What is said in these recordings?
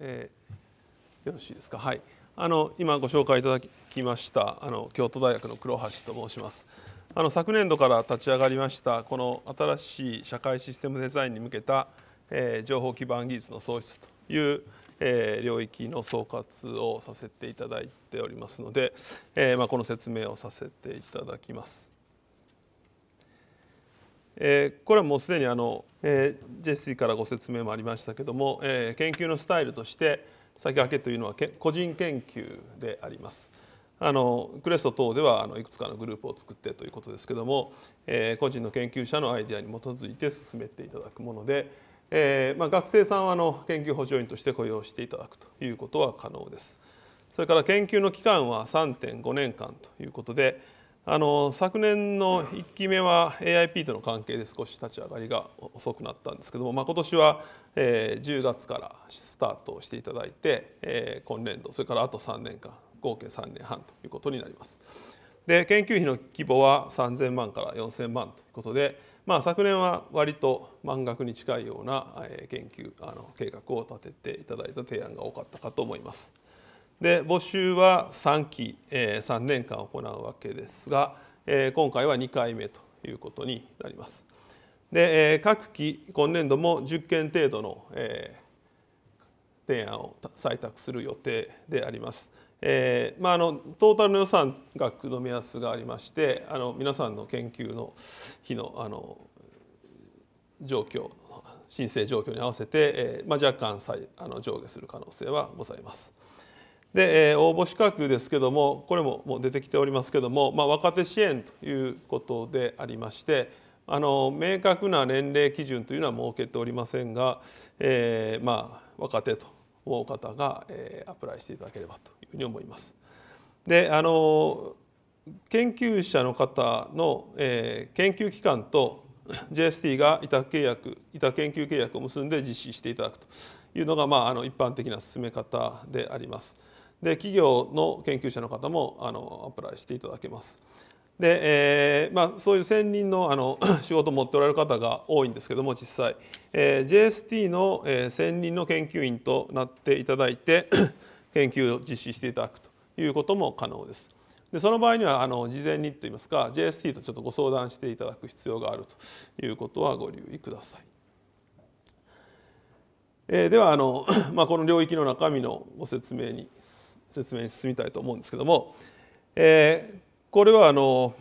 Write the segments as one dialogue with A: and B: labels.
A: えー、よろしいですか。はい。あの今ご紹介いただきましたあの京都大学の黒橋と申します。あの昨年度から立ち上がりましたこの新しい社会システムデザインに向けた、えー、情報基盤技術の創出という、えー、領域の総括をさせていただいておりますので、えー、まあこの説明をさせていただきます。えー、これはもうすでにあの、えー、からご説明もありましたけども、えー、研究のスタイルとして先駆けというのは個人研究であります。あのクレスト等ではあのいくつかのグループを作ってということですけども、えー、個人の研究者のアイデアに基づいて進めていただくもので、えーまあ、学生さんはあの研究補助員として雇用していただくということは可能です。それから研究の期間は3.5年間ということで、あの昨年の1期目は AIP との関係で少し立ち上がりが遅くなったんですけども、まあ、今年は、えー、10月からスタートしていただいて、えー、今年度それからあと3年間合計3年半ということになります。で研究費の規模は3000万から4000万ということで、まあ、昨年は割と満額に近いような研究あの計画を立てていただいた提案が多かったかと思います。で募集は3期、えー、3年間行うわけですが、えー、今回は2回目ということになります。で、えー、各期今年度も10件程度の、えー、提案を採択する予定であります。えーまあ、あのトータルの予算額の目安がありましてあの皆さんの研究の日のあの状況申請状況に合わせて、えーまあ、若干あの上下する可能性はございます。で、え応募資格ですけどもこれももう出てきておりますけども、まあ、若手支援ということでありましてあの明確な年齢基準というのは設けておりませんが、えー、まあ、若手と思う方が、えー、アプライしていただければというふうに思います。であの研究者の方の、えー、研究機関と JST が委託契約委託研究契約を結んで実施していただくというのが、まあ、あの一般的な進め方であります。で企業の研究者の方もあのアプライしていただけます。でえーまあ、そういう専任のあの 仕事を持っておられる方が多いんですけども実際、えー、JST の、えー、専任の研究員となっていただいて 研究を実施していただくということも可能です。でその場合にはあの事前にといいますか JST とちょっとご相談していただく必要があるということはご留意ください。えー、ではあの、まあ、この領域の中身のご説明に説明に進みたいと思うんですけども、えー、これはあの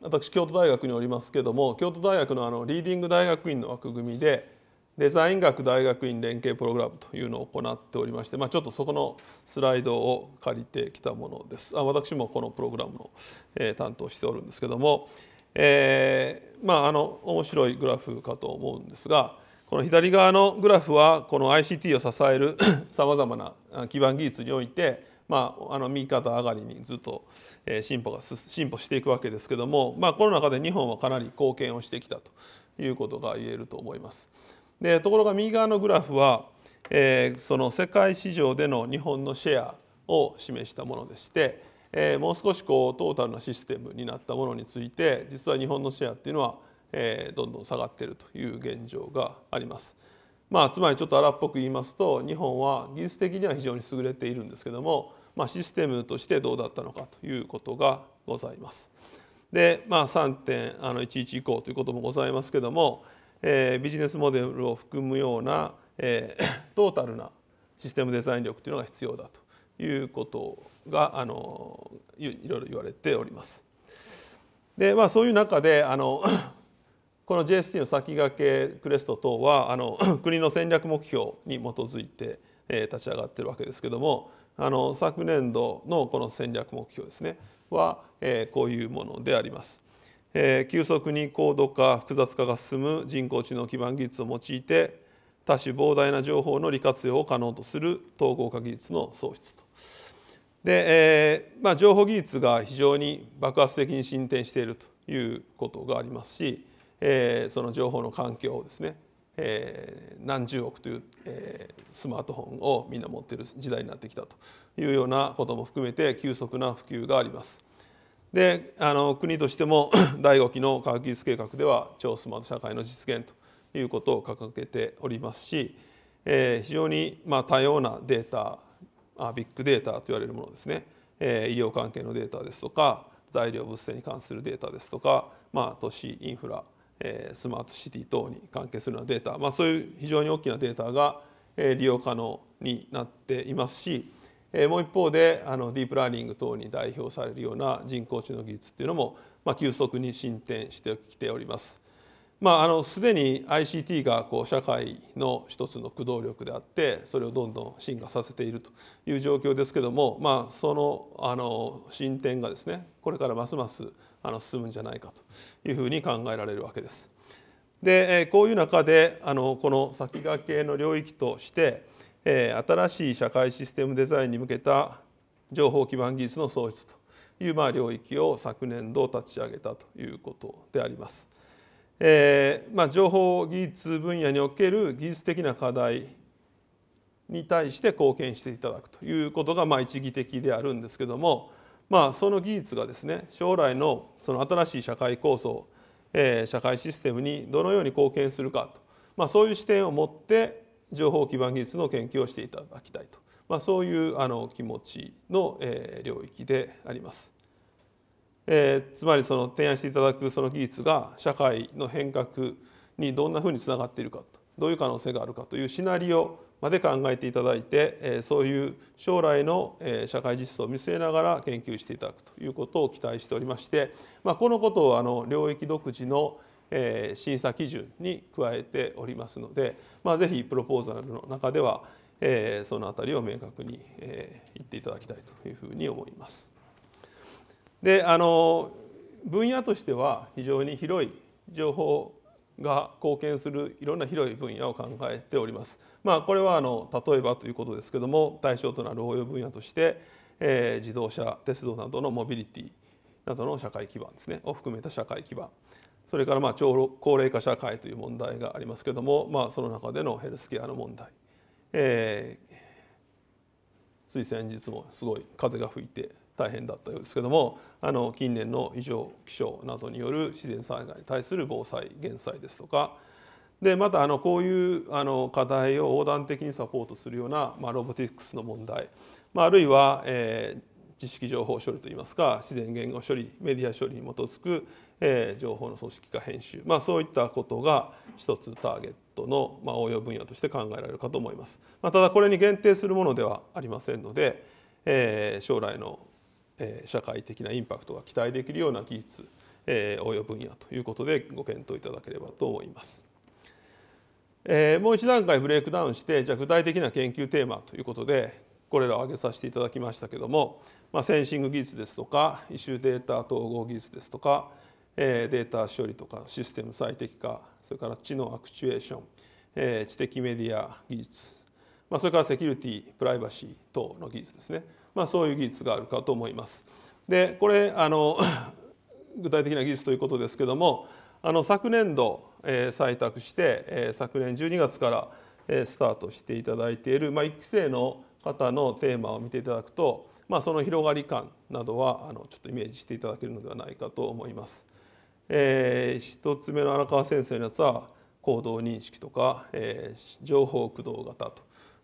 A: 私京都大学におりますけども京都大学のあのリーディング大学院の枠組みでデザイン学大学院連携プログラムというのを行っておりまして、まあ、ちょっとそこのスライドを借りてきたものですあ私もこのプログラムの、えー、担当しておるんですけども、えー、まああの面白いグラフかと思うんですが、この左側のグラフはこの ICT を支えるさまざまな 基盤技術において、まあ、あの右肩上がりにずっと進歩が進歩していくわけですけども、まあ、この中で日本はかなり貢献をしてきたということが言えると思います。でところが右側のグラフは、えー、その世界市場での日本のシェアを示したものでして、えー、もう少しこうトータルなシステムになったものについて実は日本のシェアっていうのはえどんどん下がっているという現状があります。まあ、つまりちょっと荒っぽく言いますと日本は技術的には非常に優れているんですけども、まあ、システムとしてどうだったのかということがございます。で、まあ、3.11以降ということもございますけども、えー、ビジネスモデルを含むような、えー、トータルなシステムデザイン力というのが必要だということがあのいろいろ言われております。でまあ、そういう中であのこの JST の先駆けクレスト等はあの 国の戦略目標に基づいて、えー、立ち上がっているわけですけどもあの昨年度のこの戦略目標ですねは、えー、こういうものであります。えー、急速に高度化複雑化が進む人工知能基盤技術を用いて多種膨大な情報の利活用を可能とする統合化技術の創出と。で、えーまあ、情報技術が非常に爆発的に進展しているということがありますしえー、その情報の環境をですね、えー、何十億という、えー、スマートフォンをみんな持っている時代になってきたというようなことも含めて急速な普及があります。であの国としても第5期の科学技術計画では超スマート社会の実現ということを掲げておりますし、えー、非常にまあ多様なデータあビッグデータと言われるものですね、えー、医療関係のデータですとか材料物性に関するデータですとか、まあ、都市インフラスマートシティ等に関係するようなデータ、まあ、そういう非常に大きなデータが利用可能になっていますしもう一方であのディープラーニング等に代表されるような人工知能技術っていうのも、ま急速に進展してきております。まあ、あのすでに ICT がこう社会の一つの駆動力であってそれをどんどん進化させているという状況ですけども、まあ、そのあの進展がですねこれからますますあの進むんじゃないかというふうに考えられるわけです。でこういう中であのこの先駆けの領域として新しい社会システムデザインに向けた情報基盤技術の創出というまあ領域を昨年度立ち上げたということであります。えーまあ、情報技術分野における技術的な課題に対して貢献していただくということがまあ一義的であるんですけどもまあ、その技術がですね将来のその新しい社会構想、えー、社会システムにどのように貢献するかと、まあ、そういう視点を持って情報基盤技術の研究をしていただきたいと、まあ、そういうあの気持ちの、えー、領域であります。えー、つまりその提案していただくその技術が社会の変革にどんなふうにつながっているかとどういう可能性があるかというシナリオまで考えていただいてそういう将来の社会実装を見据えながら研究していただくということを期待しておりまして、まあ、このことをあの領域独自の審査基準に加えておりますので、まあ、ぜひプロポーザルの中ではその辺りを明確に言っていただきたいというふうに思います。であの分野としては非常に広い情報が貢献するいろんな広い分野を考えております。まあ、これはあの例えばということですけども対象となる応用分野として、えー、自動車鉄道などのモビリティなどの社会基盤ですねを含めた社会基盤それからまあ高齢化社会という問題がありますけども、まあ、その中でのヘルスケアの問題、えー、つい先日もすごい風が吹いて大変だったようですけどもあの近年の異常気象などによる自然災害に対する防災減災ですとかでまたあのこういうあの課題を横断的にサポートするような、まあ、ロボティクスの問題、まあ、あるいは、えー、知識情報処理といいますか自然言語処理メディア処理に基づく、えー、情報の組織化編集、まあ、そういったことが一つターゲットの、まあ、応用分野として考えられるかと思います、まあ、ただこれに限定するものではありませんので、えー、将来の社会的なインパクトが期待できるような技術応用分野ということでご検討いただければと思います。もう一段階ブレイクダウンしてじゃあ具体的な研究テーマということでこれらを挙げさせていただきましたけども、まあ、センシング技術ですとかイシューデータ統合技術ですとかデータ処理とかシステム最適化それから知能アクチュエーション知的メディア技術、まそれからセキュリティプライバシー等の技術ですねまあ、そういう技術があるかと思います。でこれあの 具体的な技術ということですけどもあの昨年度、えー、採択して、えー、昨年12月から、えー、スタートしていただいている、まあ、1期生の方のテーマを見ていただくと、まあ、その広がり感などはあのちょっとイメージしていただけるのではないかと思います。えー、1つ目の荒川先生のやつは行動認識とか、えー、情報駆動型と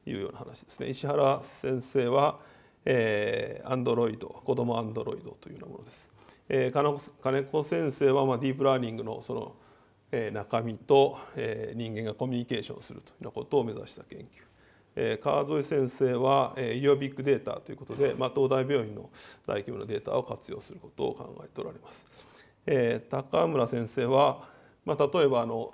A: いうような話ですね。石原先生は、えー、アンドロイド子どもアンドロイドというようなものです。え金子先生は、まあ、ディープラーニングのその、え中身と、え人間がコミュニケーションするというようなことを目指した研究。え川添先生は、え医療ビッグデータということで、まあ、東大病院の大規模なデータを活用することを考えておられます。え高村先生は、まあ、例えばあの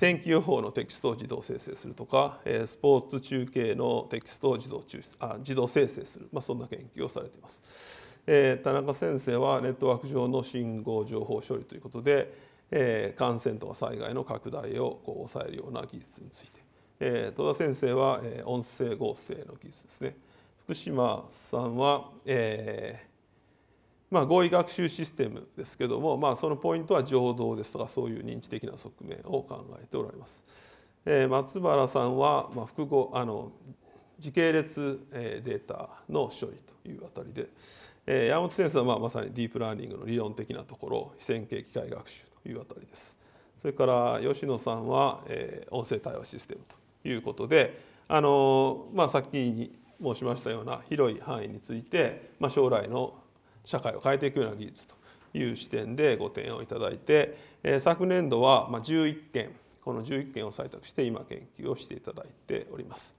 A: 天気予報のテキストを自動生成するとか、えスポーツ中継のテキストを自動抽出あ自動生成する、まあ、そんな研究をされています。え田中先生はネットワーク上の信号情報処理ということで、え感染とか災害の拡大をこう抑えるような技術について、え戸田先生は、え音声合成の技術ですね福島さんは、えまあ、合意学習システムですけども、まあ、そのポイントは情動ですとかそういう認知的な側面を考えておられます。えー、松原さんは、まあ、複合あの時系列データの処理というあたりで、えー、山本先生はまあまさにディープラーニングの理論的なところ非線形機械学習というあたりです。それから吉野さんは、えー、音声対話システムということで、あのまあ、さきに申しましたような広い範囲について、まあ、将来の社会を変えていくような技術という視点でご提案をいただいて、え昨年度は11件この11件を採択して今研究をしていただいております。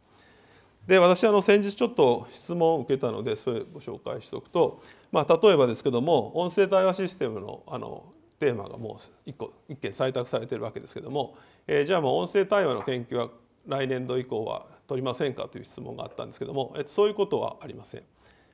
A: で私あの先日ちょっと質問を受けたのでそれをご紹介しておくと、まあ、例えばですけども音声対話システムのあのテーマがもう1個1件採択されてるわけですけども、えー、じゃあもう音声対話の研究は来年度以降は取りませんかという質問があったんですけども、えそういうことはありません。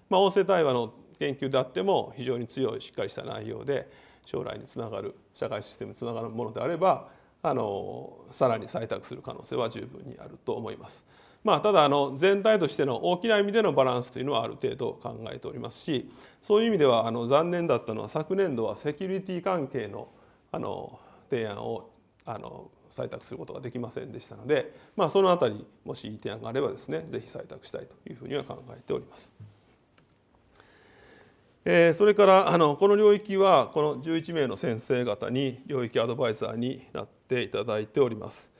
A: まあ、音声対話の研究であっても非常に強いしっかりした内容で将来につながる社会システムにつながるものであればあのさらに採択する可能性は十分にあると思います。まあ、ただあの全体としての大きな意味でのバランスというのはある程度考えておりますしそういう意味ではあの残念だったのは昨年度はセキュリティ関係のあの提案をあの採択することができませんでしたので、まあ、その辺りもしいい提案があればですね是非採択したいというふうには考えております。えー、それからあのこの領域はこの11名の先生方に領域アドバイザーになっていただいております。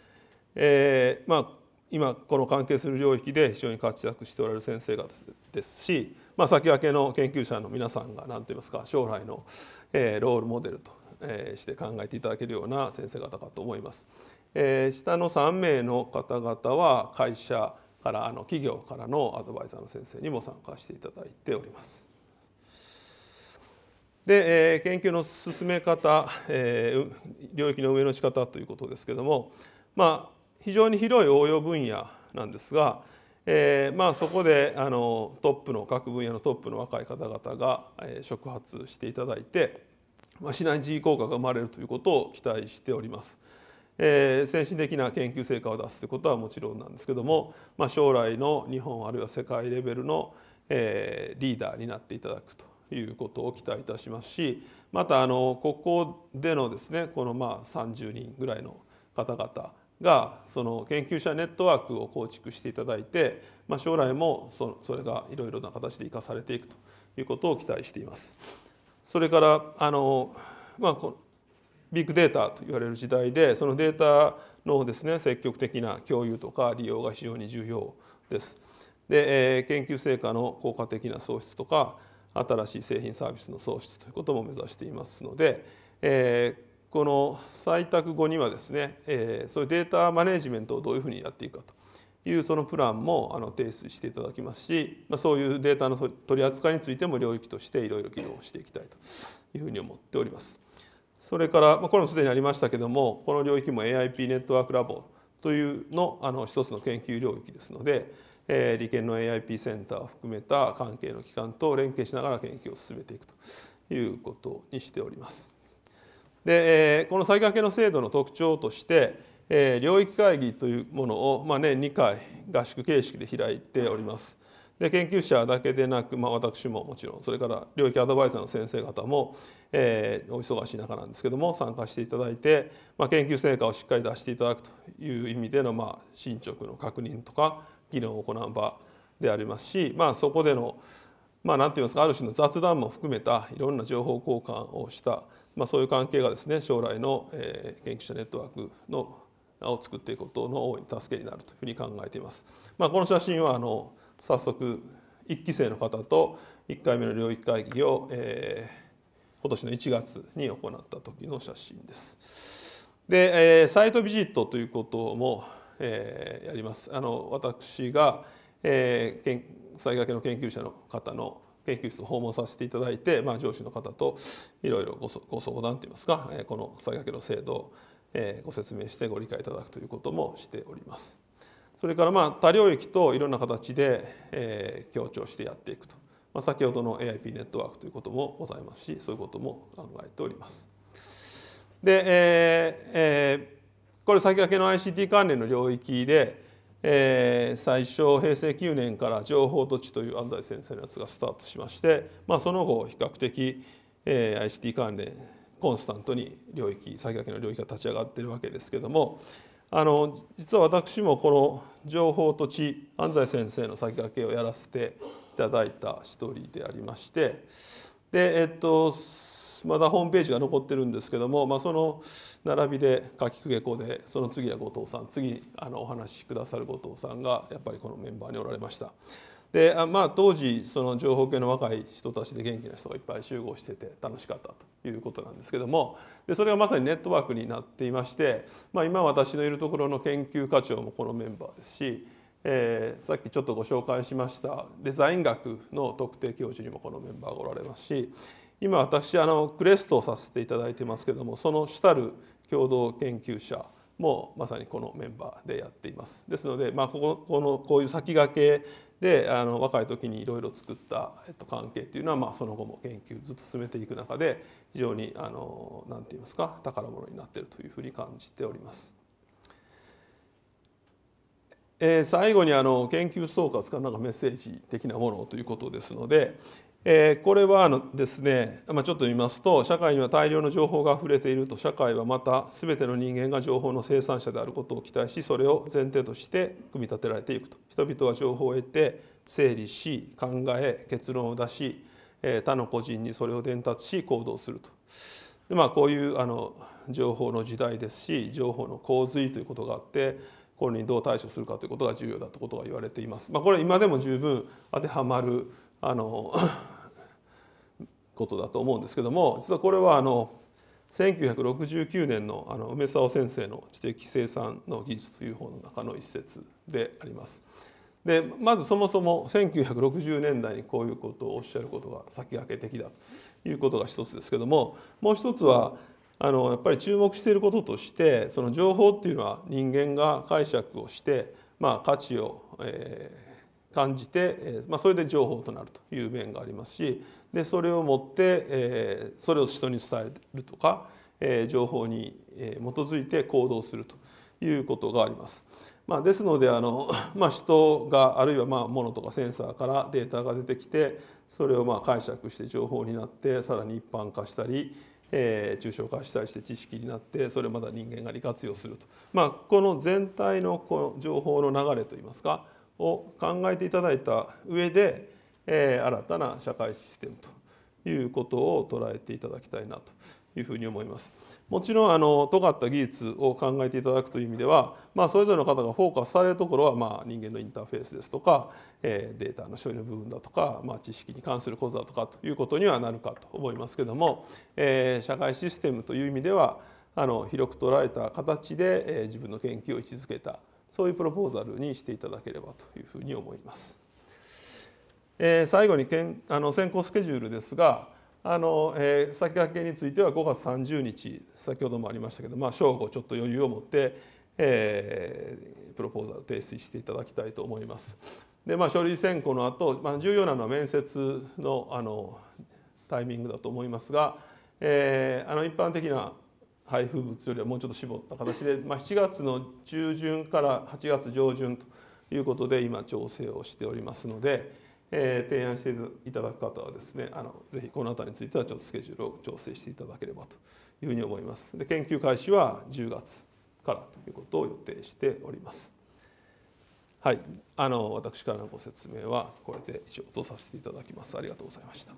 A: えー、まあ、今この関係する領域で非常に活躍しておられる先生方ですし、まあ、先駆けの研究者の皆さんが何と言いますか将来の、えー、ロールモデルと、えー、して考えていただけるような先生方かと思います。えー、下の3名の方々は会社からあの企業からのアドバイザーの先生にも参加していただいております。で、えー、研究の進め方、えー、領域の運営の仕方ということですけども、まあ、非常に広い応用分野なんですが、えーまあ、そこであのトップの各分野のトップの若い方々が、えー、触発していただいて、まあ、シナジー効果が生まれるということを期待しております。えー、先進的な研究成果を出すということはもちろんなんですけども、まあ、将来の日本あるいは世界レベルの、えー、リーダーになっていただくということを期待いたしますしまたあのここでのですねこのまあ30人ぐらいの方々がその研究者ネットワークを構築していただいて、まあ、将来もそそれがいろいろな形で生かされていくということを期待しています。それからあの、まあ、こビッグデータと言われる時代でそのデータのですね積極的な共有とか利用が非常に重要です。で、え研究成果の効果的な創出とか新しい製品サービスの創出ということも目指していますので、えー、この採択後にはですね、えー、そういうデータマネジメントをどういうふうにやっていくかというそのプランもあの提出していただきますし、まあ、そういうデータの取り扱いについても領域としていろいろ議論していきたいというふうに思っております。それから、まあ、これもすでにありましたけどもこの領域も AIP ネットワークラボというのあの一つの研究領域ですのでえー、理研の AIP センターを含めた関係の機関と連携しながら研究を進めていくということにしております。で、えー、この再害系の制度の特徴として、えー、領域会議というものを、まあ、年2回合宿形式で開いております。で研究者だけでなく、まあ、私ももちろんそれから領域アドバイザーの先生方も、えー、お忙しい中なんですけども参加していただいて、まあ、研究成果をしっかり出していただくという意味での、まあ、進捗の確認とか議論を行う場でありますし、まあ、そこでのまあ、なんて言いますかある種の雑談も含めたいろんな情報交換をした、まあ、そういう関係がですね将来の、えー、研究者ネットワークのを作っていくことの大いに助けになるというふうに考えています。まあ、この写真はあの早速一期生の方と一回目の領域会議を、えー、今年の1月に行った時の写真です。で、えー、サイトビジットということもえー、やります。あの私が、えー、災害系の研究者の方の研究室を訪問させていただいて、まあ、上司の方といろいろご相談といいますか、えー、この災害系の制度を、えご説明してご理解いただくということもしております。それからまあ多領域といろんな形で、え強調してやっていくと、まあ、先ほどの AIP ネットワークということもございますしそういうことも考えております。で、えーえーこれ先駆けの ICT 関連の領域で、えー、最初平成9年から情報土地という安西先生のやつがスタートしまして、まあ、その後比較的、えー、ICT 関連コンスタントに領域先駆けの領域が立ち上がってるわけですけどもあの実は私もこの情報土地安西先生の先駆けをやらせていただいた一人でありましてでえっとまだホームページが残ってるんですけども、まあ、その並びで柿久下校でその次は後藤さん次あのお話しくださる後藤さんがやっぱりこのメンバーにおられました。でまあ、当時その情報系の若い人たちで元気な人がいっぱい集合してて楽しかったということなんですけどもでそれがまさにネットワークになっていまして、まあ、今私のいるところの研究課長もこのメンバーですし、えー、さっきちょっとご紹介しましたデザイン学の特定教授にもこのメンバーがおられますし今私あのクレストをさせていただいてますけどもその主たる共同研究者もまさにこのメンバーでやっています。ですので、まあ、こここのこういう先駆けであの若い時にいろいろ作った、えっと、関係っていうのは、まあ、その後も研究ずっと進めていく中で非常にあのなんて言いますか宝物になっているというふうに感じております。えー、最後にあの研究総括からなんかメッセージ的なものということですので、えこれはあのですね、まちょっと見ますと社会には大量の情報があふれていると社会はまた全ての人間が情報の生産者であることを期待しそれを前提として組み立てられていくと人々は情報を得て整理し考え結論を出し、え他の個人にそれを伝達し行動すると。でまあ、こういうあの情報の時代ですし情報の洪水ということがあってこれにどう対処するかということが重要だということが言われています。まあ、これ今でも十分当てはまるあのことだと思うんですけども実はこれはあの1969年のあの梅沢先生の知的生産の技術という本の中の一節であります。でまずそもそも1960年代にこういうことをおっしゃることが先駆け的だということが一つですけどももう一つはあのやっぱり注目していることとしてその情報っていうのは人間が解釈をして、まあ、価値を、えー、感じて、えまあ、それで情報となるという面がありますしでそれを持って、えー、それを人に伝えるとか、えー、情報に基づいて行動するということがあります。まあ、ですのであの、まあ、人があるいはまあ物とかセンサーからデータが出てきてそれをまあ解釈して情報になってさらに一般化したり、えー、抽象化したりして知識になってそれをまた人間が利活用すると、まあ、この全体のこの情報の流れといいますかを考えていただいた上でえ新たな社会システムということを捉えていただきたいなというふうに思います。もちろんあの尖った技術を考えていただくという意味では、まあ、それぞれの方がフォーカスされるところは、まあ、人間のインターフェースですとか、えデータの処理の部分だとか、まあ、知識に関することだとかということにはなるかと思いますけども、え社会システムという意味ではあの広く捉えた形で、え自分の研究を位置づけたそういうプロポーザルにしていただければというふうに思います。えー、最後にけんあの選考スケジュールですがあの、えー、先駆けについては5月30日先ほどもありましたけど、まあ、正午ちょっと余裕を持って、えー、プロポーザル提出していただきたいと思います。でまあ、書類選考の後、まあ重要なのは面接のあのタイミングだと思いますが、えー、あの一般的な配布物よりはもうちょっと絞った形で、まあ、7月の中旬から8月上旬ということで今調整をしておりますので。えー、提案していただく方はですねあのぜひこの辺りについてはちょっとスケジュールを調整していただければというふうに思います。で研究開始は10月からということを予定しております。はい、あの私からのご説明はこれで以上とさせていただきます。ありがとうございました。